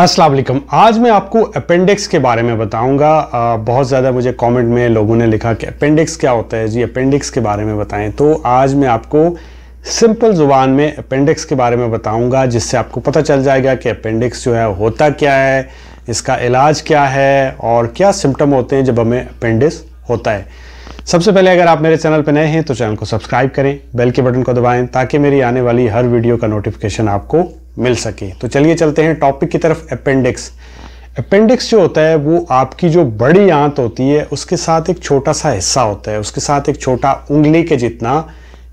असलम आज मैं आपको अपेंडिक्स के बारे में बताऊंगा बहुत ज़्यादा मुझे कमेंट में लोगों ने लिखा कि अपेंडिक्स क्या होता है जी अपेंडिक्स के बारे में बताएं तो आज मैं आपको सिंपल ज़ुबान में अपेंडिक्स के बारे में बताऊंगा जिससे आपको पता चल जाएगा कि अपेंडिक्स जो है होता क्या है इसका इलाज क्या है और क्या सिम्टम होते हैं जब हमें अपेंडिक्स होता है सबसे पहले अगर आप मेरे चैनल पर नए हैं तो चैनल को सब्सक्राइब करें बेल के बटन को दबाएँ ताकि मेरी आने वाली हर वीडियो का नोटिफिकेशन आपको मिल सके तो चलिए चलते हैं टॉपिक की तरफ अपेंडिक्स अपेंडिक्स जो होता है वो आपकी जो बड़ी आंत होती है उसके साथ एक छोटा सा हिस्सा होता है उसके साथ एक छोटा उंगली के जितना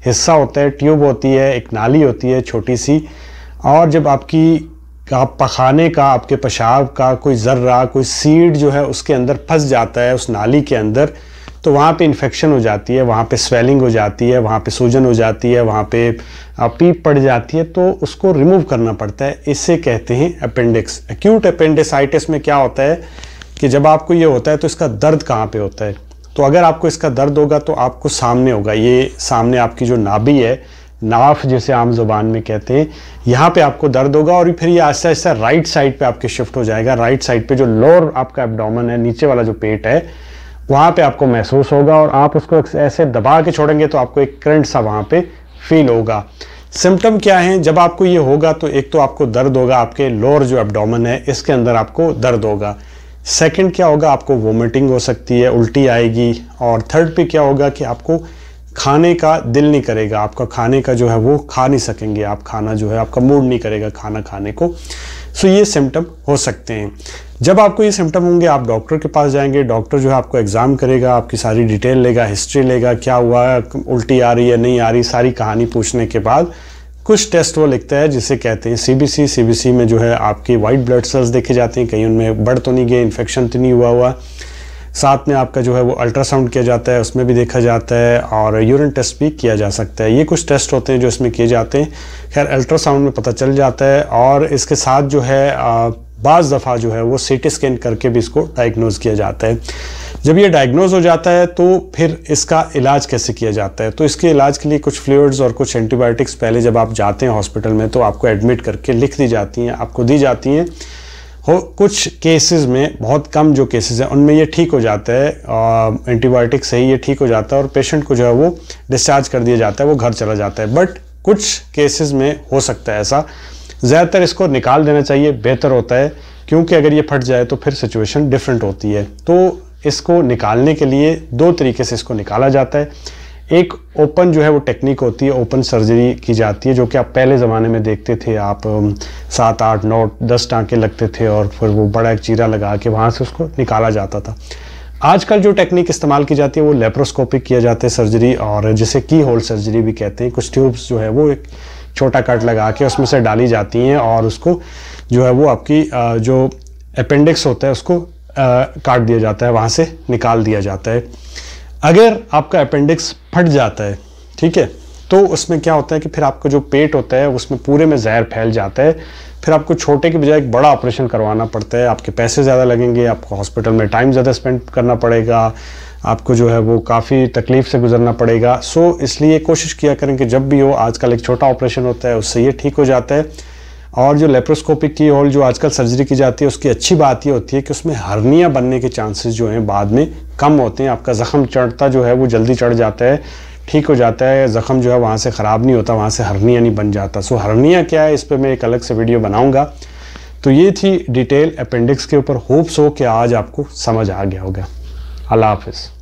हिस्सा होता है ट्यूब होती है एक नाली होती है छोटी सी और जब आपकी आप पखाने का आपके पेशाब का कोई ज़र्रा कोई सीड जो है उसके अंदर फंस जाता है उस नाली के अंदर तो वहाँ पे इन्फेक्शन हो जाती है वहाँ पे स्वेलिंग हो जाती है वहाँ पे सूजन हो जाती है वहाँ पे पीप पड़ जाती है तो उसको रिमूव करना पड़ता है इसे कहते हैं अपेंडिक्स एक्यूट अपेंडिसाइटिस में क्या होता है कि जब आपको ये होता है तो इसका दर्द कहाँ पर होता है तो अगर आपको इसका दर्द होगा तो आपको सामने होगा ये सामने आपकी जो नाभी है नाफ जिसे आम जुबान में कहते हैं यहाँ पे आपको दर्द होगा और फिर ये आस्ता आस्ता राइट साइड पे आपके शिफ्ट हो जाएगा राइट साइड पे जो लोअर आपका एबडोमन है नीचे वाला जो पेट है वहाँ पे आपको महसूस होगा और आप उसको ऐसे दबा के छोड़ेंगे तो आपको एक करंट सा वहाँ पे फील होगा सिम्टम क्या है जब आपको ये होगा तो एक तो आपको दर्द होगा आपके लोअर जो एबडोमन है इसके अंदर आपको दर्द होगा सेकंड क्या होगा आपको वोमिटिंग हो सकती है उल्टी आएगी और थर्ड पे क्या होगा कि आपको खाने का दिल नहीं करेगा आपका खाने का जो है वो खा नहीं सकेंगे आप खाना जो है आपका मूड नहीं करेगा खाना खाने को सो ये सिम्टम हो सकते हैं जब आपको ये सिम्टम होंगे आप डॉक्टर के पास जाएंगे डॉक्टर जो है आपको एग्ज़ाम करेगा आपकी सारी डिटेल लेगा हिस्ट्री लेगा क्या हुआ उल्टी आ रही है नहीं आ रही सारी कहानी पूछने के बाद कुछ टेस्ट वो लिखता है जिसे कहते हैं सीबीसी सीबीसी में जो है आपकी वाइट ब्लड सेल्स देखे जाते हैं कहीं उनमें बढ़ तो नहीं गए इन्फेक्शन तो नहीं हुआ हुआ साथ में आपका जो है वो अल्ट्रासाउंड किया जाता है उसमें भी देखा जाता है और यूरिन टेस्ट भी किया जा सकता है ये कुछ टेस्ट होते हैं जो इसमें किए जाते हैं खैर अल्ट्रासाउंड में पता चल जाता है और इसके साथ जो है आ, बाज़ दफ़ा जो है वो सी टी स्कैन करके भी इसको डायग्नोज किया जाता है जब ये डायग्नोज हो जाता है तो फिर इसका इलाज कैसे किया जाता है तो इसके इलाज के लिए कुछ फ्लूड्स और कुछ एंटीबायोटिक्स पहले जब आप जाते हैं हॉस्पिटल में तो आपको एडमिट करके लिख दी जाती हैं आपको दी जाती हैं हो कुछ केसेस में बहुत कम जो केसेस हैं उनमें ये ठीक हो जाता है एंटीबायोटिक से ही ये ठीक हो जाता है और पेशेंट को जो है वो डिस्चार्ज कर दिया जाता है वो घर चला जाता है बट कुछ केसेस में हो सकता है ऐसा ज़्यादातर इसको निकाल देना चाहिए बेहतर होता है क्योंकि अगर ये फट जाए तो फिर सिचुएशन डिफरेंट होती है तो इसको निकालने के लिए दो तरीके से इसको निकाला जाता है एक ओपन जो है वो टेक्निक होती है ओपन सर्जरी की जाती है जो कि आप पहले ज़माने में देखते थे आप सात आठ नौ दस टाँके लगते थे और फिर वो बड़ा एक चीरा लगा के वहाँ से उसको निकाला जाता था आजकल जो टेक्निक इस्तेमाल की जाती है वो लेप्रोस्कोपिक किया जाता है सर्जरी और जिसे की होल सर्जरी भी कहते हैं कुछ ट्यूब्स जो है वो एक छोटा कट लगा के उसमें से डाली जाती हैं और उसको जो है वो आपकी जो अपेंडिक्स होता है उसको काट दिया जाता है वहाँ से निकाल दिया जाता है अगर आपका अपेंडिक्स फट जाता है ठीक है तो उसमें क्या होता है कि फिर आपका जो पेट होता है उसमें पूरे में जहर फैल जाता है फिर आपको छोटे के बजाय एक बड़ा ऑपरेशन करवाना पड़ता है आपके पैसे ज़्यादा लगेंगे आपको हॉस्पिटल में टाइम ज़्यादा स्पेंड करना पड़ेगा आपको जो है वो काफ़ी तकलीफ़ से गुजरना पड़ेगा सो इसलिए कोशिश किया करें कि जब भी हो आजकल एक छोटा ऑपरेशन होता है उससे ये ठीक हो जाता है और जो लेप्रोस्कोपिक की होल जो आजकल सर्जरी की जाती है उसकी अच्छी बात ये होती है कि उसमें हर्निया बनने के चांसेस जो हैं बाद में कम होते हैं आपका ज़ख़म चढ़ता जो है वो जल्दी चढ़ जाता है ठीक हो जाता है ज़ख़म जो है वहाँ से ख़राब नहीं होता वहाँ से हरनिया नहीं बन जाता सो हरनिया क्या है इस पर मैं एक अलग से वीडियो बनाऊँगा तो ये थी डिटेल अपेंडिक्स के ऊपर होप्स हो कि आज आपको समझ आ गया होगा अल्लाह हाफिज़